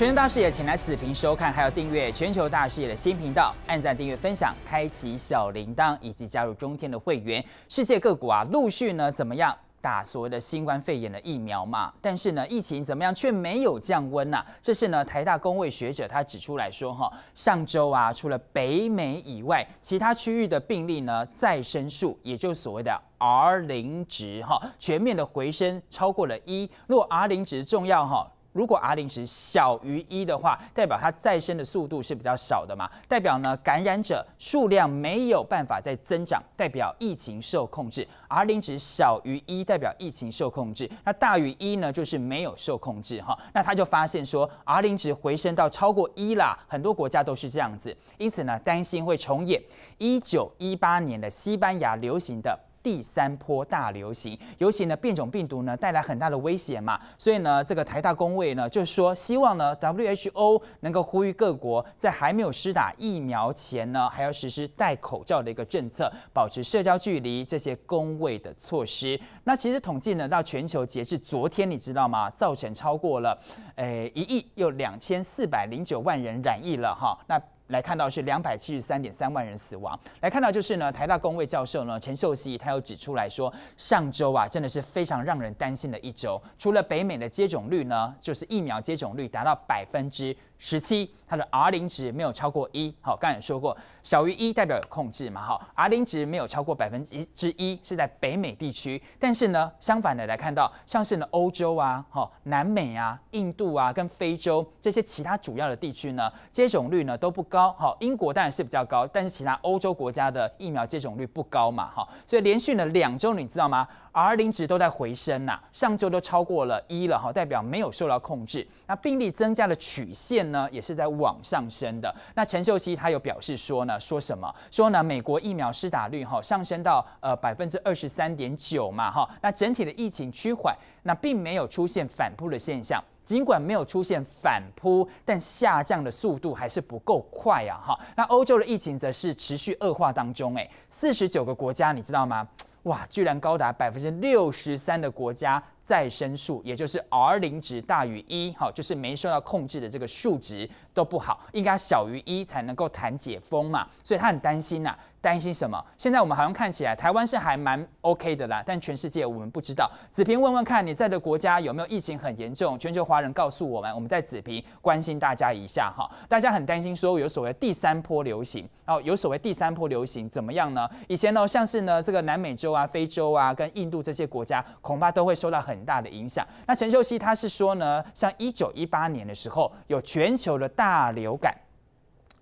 全球大视野，请来子屏收看，还有订阅全球大视野的新频道，按赞、订阅、分享、开启小铃铛，以及加入中天的会员。世界各国啊，陆续呢怎么样打所谓的新冠肺炎的疫苗嘛？但是呢，疫情怎么样却没有降温呐？这是呢，台大工位学者他指出来说哈，上周啊，除了北美以外，其他区域的病例呢再生数，也就所谓的 R 零值哈，全面的回升超过了一。若 R 零值重要哈？如果 R 零值小于一的话，代表它再生的速度是比较少的嘛，代表呢感染者数量没有办法再增长，代表疫情受控制。R 零值小于一，代表疫情受控制。那大于一呢，就是没有受控制哈。那他就发现说，R 零值回升到超过一啦，很多国家都是这样子，因此呢担心会重演1918年的西班牙流行的。第三波大流行，尤其呢变种病毒呢带来很大的威胁嘛，所以呢这个台大工位呢就是说希望呢 WHO 能够呼吁各国在还没有施打疫苗前呢还要实施戴口罩的一个政策，保持社交距离这些工位的措施。那其实统计呢到全球截至昨天，你知道吗？造成超过了诶一亿又两千四百零九万人染疫了哈。那来看到是两百七十三点三万人死亡。来看到就是呢，台大公位教授呢陈秀熙，他又指出来说，上周啊真的是非常让人担心的一周。除了北美的接种率呢，就是疫苗接种率达到百分之十七，它的 R 零值没有超过一。好，刚才也说过，小于一代表有控制嘛。好，R 零值没有超过百分之之一是在北美地区，但是呢，相反的来看到，像是呢欧洲啊、好南美啊、印度啊跟非洲这些其他主要的地区呢，接种率呢都不高。高好，英国当然是比较高，但是其他欧洲国家的疫苗接种率不高嘛，哈，所以连续了两周，你知道吗？R 零值都在回升呐，上周都超过了一了，哈，代表没有受到控制。那病例增加的曲线呢，也是在往上升的。那陈秀熙他又表示说呢，说什么？说呢，美国疫苗施打率哈上升到呃百分之二十三点九嘛，哈，那整体的疫情趋缓，那并没有出现反扑的现象。尽管没有出现反扑，但下降的速度还是不够快啊！哈，那欧洲的疫情则是持续恶化当中，哎，四十九个国家，你知道吗？哇，居然高达百分之六十三的国家。再生数也就是 R 零值大于一，哈，就是没受到控制的这个数值都不好，应该小于一才能够谈解封嘛。所以他很担心呐，担心什么？现在我们好像看起来台湾是还蛮 OK 的啦，但全世界我们不知道。子平问问看，你在的国家有没有疫情很严重？全球华人告诉我们，我们在子平关心大家一下哈。大家很担心说有所谓第三波流行，哦，有所谓第三波流行怎么样呢？以前呢，像是呢这个南美洲啊、非洲啊、跟印度这些国家，恐怕都会受到很。很大的影响。那陈秀熙他是说呢，像一九一八年的时候有全球的大流感，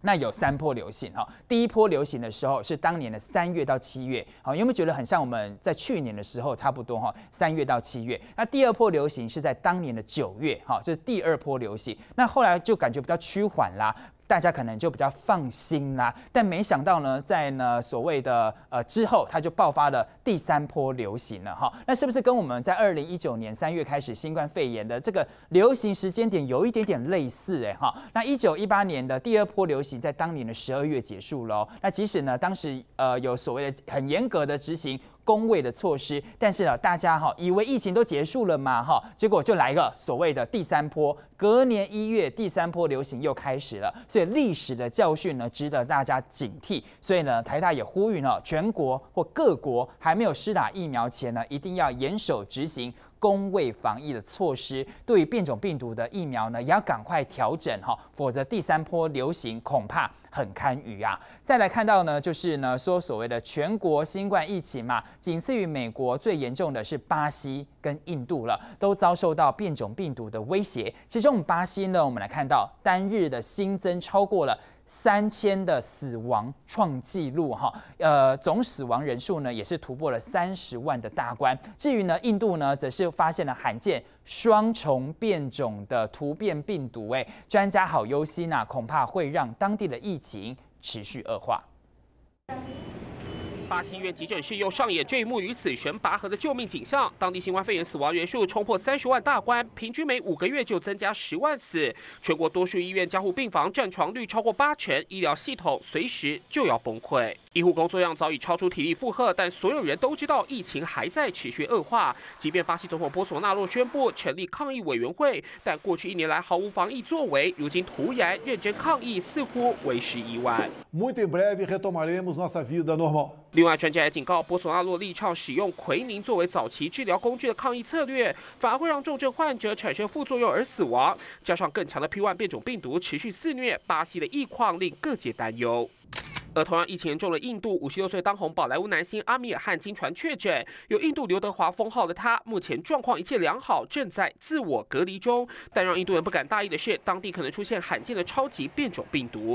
那有三波流行哈。第一波流行的时候是当年的三月到七月，好，有没有觉得很像我们在去年的时候差不多哈？三月到七月。那第二波流行是在当年的九月，哈，这是第二波流行。那后来就感觉比较趋缓啦。大家可能就比较放心啦，但没想到呢，在呢所谓的呃之后，它就爆发了第三波流行了哈。那是不是跟我们在二零一九年三月开始新冠肺炎的这个流行时间点有一点点类似哎哈？那一九一八年的第二波流行在当年的十二月结束了，那即使呢当时呃有所谓的很严格的执行。工位的措施，但是呢，大家哈以为疫情都结束了嘛哈，结果就来个所谓的第三波，隔年一月第三波流行又开始了。所以历史的教训呢，值得大家警惕。所以呢，台大也呼吁呢，全国或各国还没有施打疫苗前呢，一定要严守执行。工位防疫的措施，对于变种病毒的疫苗呢，也要赶快调整哈，否则第三波流行恐怕很堪虞啊。再来看到呢，就是呢说所谓的全国新冠疫情嘛，仅次于美国最严重的是巴西跟印度了，都遭受到变种病毒的威胁。其中巴西呢，我们来看到单日的新增超过了。三千的死亡创纪录哈，呃，总死亡人数呢也是突破了三十万的大关。至于呢，印度呢则是发现了罕见双重变种的突变病毒，哎，专家好忧心呐，恐怕会让当地的疫情持续恶化。巴西医院急诊室又上演这一幕与死神拔河的救命景象，当地新冠肺炎死亡人数冲破三十万大关，平均每五个月就增加十万死，全国多数医院加护病房占床率超过八成，医疗系统随时就要崩溃。医护工作量早已超出体力负荷，但所有人都知道疫情还在持续恶化。即便巴西总统波索纳洛宣布成立抗疫委员会，但过去一年来毫无防疫作为，如今突然认真抗疫似乎为时已晚。另外，专家还警告波索纳洛力倡使用奎宁作为早期治疗工具的抗疫策略，反而会让重症患者产生副作用而死亡。加上更强的 P1 变种病毒持续肆虐，巴西的疫况令各界担忧。而同样疫情严重的印度，五十六岁当红宝莱坞男星阿米尔汗经传确诊。有“印度刘德华”封号的他，目前状况一切良好，正在自我隔离中。但让印度人不敢大意的是，当地可能出现罕见的超级变种病毒。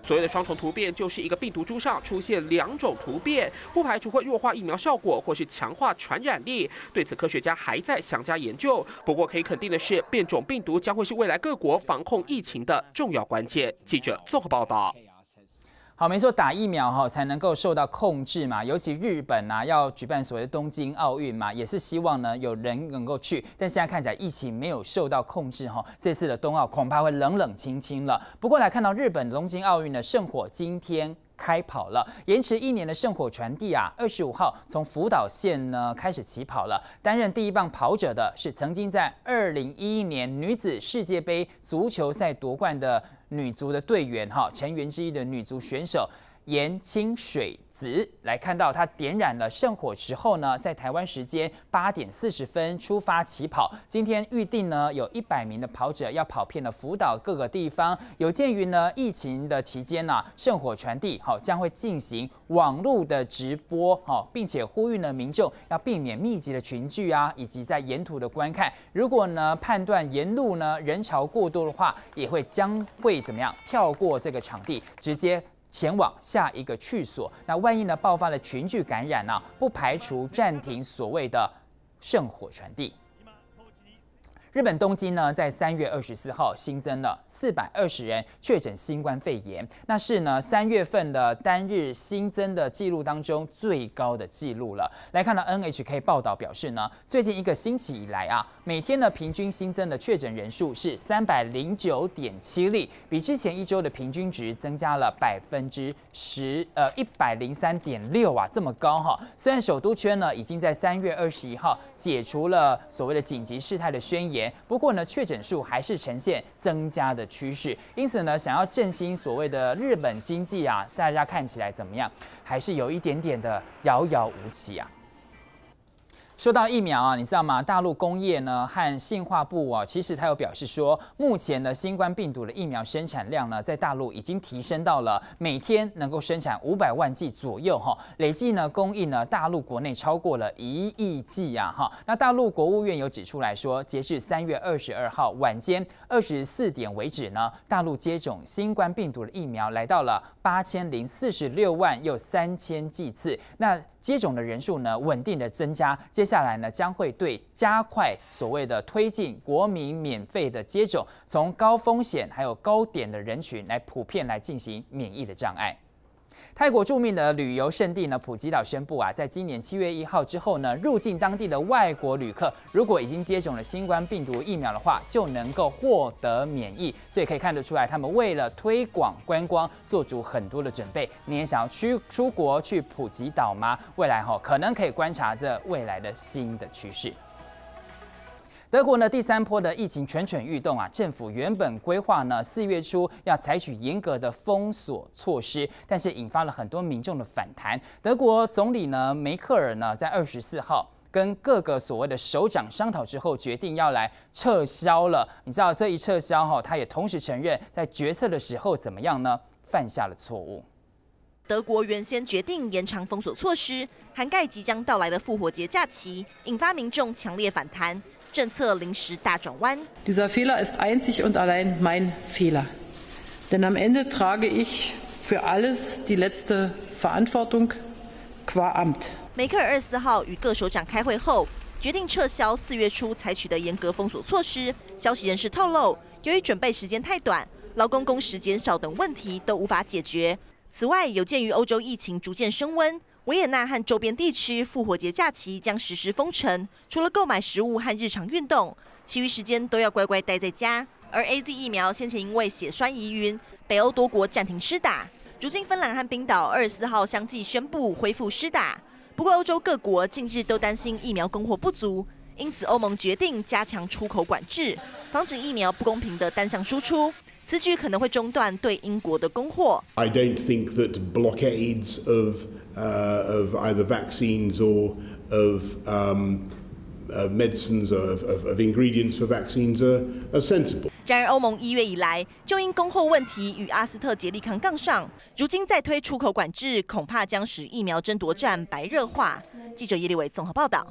所有的双重突变就是一个病毒株上出现两种突变，不排除会弱化疫苗效果或是强化传染力。对此，科学家还在详加研究。不过可以。肯定的是，变种病毒将会是未来各国防控疫情的重要关键。记者综合报道。好，没错，打疫苗哈才能够受到控制嘛。尤其日本啊，要举办所谓的东京奥运嘛，也是希望呢有人能够去。但现在看起来疫情没有受到控制哈，这次的冬奥恐怕会冷冷清清了。不过来看到日本东京奥运的圣火今天。开跑了，延迟一年的圣火传递啊，二十五号从福岛县呢开始起跑了。担任第一棒跑者的是曾经在二零一一年女子世界杯足球赛夺冠的女足的队员哈，成员之一的女足选手。沿清水寺来看到，它点燃了圣火之后呢，在台湾时间八点四十分出发起跑。今天预定呢有一百名的跑者要跑遍了福岛各个地方。有鉴于呢疫情的期间呢，圣火传递好将会进行网络的直播，好，并且呼吁呢民众要避免密集的群聚啊，以及在沿途的观看。如果呢判断沿路呢人潮过多的话，也会将会怎么样跳过这个场地，直接。前往下一个去所，那万一呢爆发了群聚感染呢？不排除暂停所谓的圣火传递。日本东京呢，在三月二十四号新增了四百二十人确诊新冠肺炎，那是呢三月份的单日新增的记录当中最高的记录了。来看到 NHK 报道表示呢，最近一个星期以来啊，每天的平均新增的确诊人数是三百零九点七例，比之前一周的平均值增加了百分之十，呃，一百零三点六啊，这么高哈。虽然首都圈呢已经在三月二十一号解除了所谓的紧急事态的宣言。不过呢，确诊数还是呈现增加的趋势，因此呢，想要振兴所谓的日本经济啊，大家看起来怎么样，还是有一点点的遥遥无期啊。说到疫苗啊，你知道吗？大陆工业呢和信化部啊，其实它有表示说，目前的新冠病毒的疫苗生产量呢，在大陆已经提升到了每天能够生产五百万剂左右哈。累计呢，供应呢，大陆国内超过了一亿剂啊哈。那大陆国务院有指出来说，截至三月二十二号晚间二十四点为止呢，大陆接种新冠病毒的疫苗来到了八千零四十六万又三千剂次。那接种的人数呢，稳定的增加。接接下来呢，将会对加快所谓的推进国民免费的接种，从高风险还有高点的人群来普遍来进行免疫的障碍。泰国著名的旅游胜地呢普吉岛宣布啊，在今年七月一号之后呢，入境当地的外国旅客如果已经接种了新冠病毒疫苗的话，就能够获得免疫。所以可以看得出来，他们为了推广观光，做足很多的准备。你也想要去出国去普吉岛吗？未来哈，可能可以观察这未来的新的趋势。德国呢，第三波的疫情蠢蠢欲动啊！政府原本规划呢，四月初要采取严格的封锁措施，但是引发了很多民众的反弹。德国总理呢，梅克尔呢，在二十四号跟各个所谓的首长商讨之后，决定要来撤销了。你知道这一撤销哈，他也同时承认在决策的时候怎么样呢？犯下了错误。德国原先决定延长封锁措施，涵盖即将到来的复活节假期，引发民众强烈反弹。政策临时大转弯。Dieser Fehler ist einzig und allein mein Fehler, denn am Ende trage ich für alles die letzte Verantwortung qua Amt。梅克尔二十四号与各首长开会后，决定撤销四月初采取的严格封锁措施。消息人士透露，由于准备时间太短，劳工工时减少等问题都无法解决。此外，有鉴于欧洲疫情逐渐升温。维也纳和周边地区复活节假期将实施封城，除了购买食物和日常运动，其余时间都要乖乖待在家。而 A Z 疫苗先前因为血栓疑云，北欧多国暂停施打，如今芬兰和冰岛二十四号相继宣布恢复施打。不过，欧洲各国近日都担心疫苗供货不足，因此欧盟决定加强出口管制，防止疫苗不公平的单向输出。此举可能会中断对英国的供货。I don't think that blockades of, uh, of either vaccines or of um, medicines of of ingredients for vaccines are are sensible。然而，欧盟一月以来就因供货问题与阿斯特杰利康杠上，如今再推出口管制，恐怕将使疫苗争夺战白热化。记者叶立伟综合报道。